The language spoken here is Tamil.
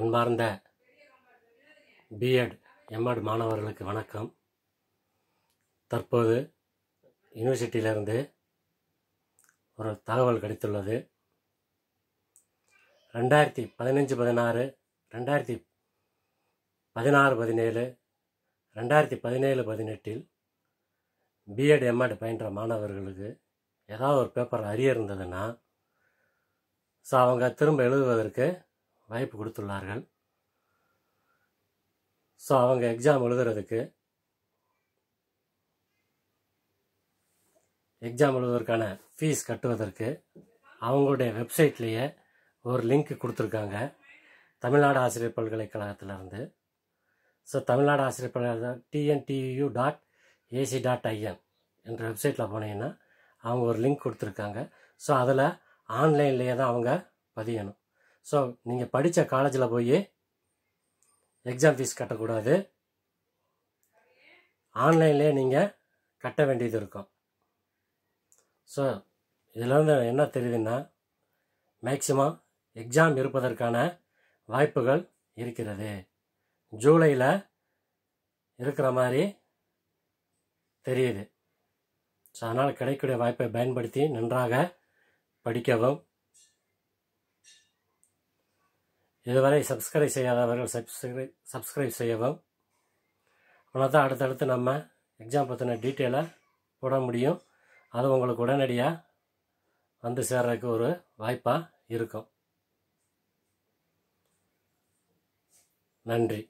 அன்பார்ந்த பிஎட் எம்எட் மாணவர்களுக்கு வணக்கம் தற்போது யூனிவர்சிட்டியிலிருந்து ஒரு தகவல் கிடைத்துள்ளது ரெண்டாயிரத்தி பதினஞ்சு பதினாறு ரெண்டாயிரத்தி பதினாறு பதினேழு ரெண்டாயிரத்தி பதினேழு பதினெட்டில் பிஎட் எம்எட் பயின்ற மாணவர்களுக்கு ஏதாவது ஒரு பேப்பர் அரிய இருந்ததுன்னா ஸோ அவங்க திரும்ப எழுதுவதற்கு வாய்ப்பு கொடுத்துள்ளார்கள் ஸோ அவங்க எக்ஸாம் எழுதுறதுக்கு எக்ஸாம் எழுதுவதற்கான ஃபீஸ் கட்டுவதற்கு அவங்களுடைய வெப்சைட்லேயே ஒரு லிங்க் கொடுத்துருக்காங்க தமிழ்நாடு ஆசிரியர் பல்கலைக்கழகத்திலேருந்து ஸோ தமிழ்நாடு ஆசிரியர் பல்கலைக்கழகம் TNTU dot AC dot IN என்ற வெப்சைட்டில் போனீங்கன்னா அவங்க ஒரு லிங்க் கொடுத்துருக்காங்க ஸோ அதில் ஆன்லைன்லேயே தான் அவங்க பதியணும் ஸோ நீங்கள் படித்த காலேஜில் போய் எக்ஸாம் ஃபீஸ் கட்டக்கூடாது ஆன்லைன்லேயே நீங்கள் கட்ட வேண்டியது இருக்கும் ஸோ இதிலேருந்து என்ன தெரியுதுன்னா மேக்சிமம் எக்ஸாம் இருப்பதற்கான வாய்ப்புகள் இருக்கிறது ஜூலையில் இருக்கிற மாதிரி தெரியுது ஸோ அதனால் கிடைக்கக்கூடிய வாய்ப்பை பயன்படுத்தி நன்றாக படிக்கவும் இதுவரை சப்ஸ்கிரைப் செய்யாதவர்கள் சப்ஸ்கிரைப் சப்ஸ்கிரைப் செய்யவும் அவ்வளோ தான் அடுத்தடுத்து நம்ம எக்ஸாம் பற்றின டீட்டெயிலை போட முடியும் அது உங்களுக்கு உடனடியாக வந்து சேர்றதுக்கு ஒரு வாய்ப்பாக இருக்கும் நன்றி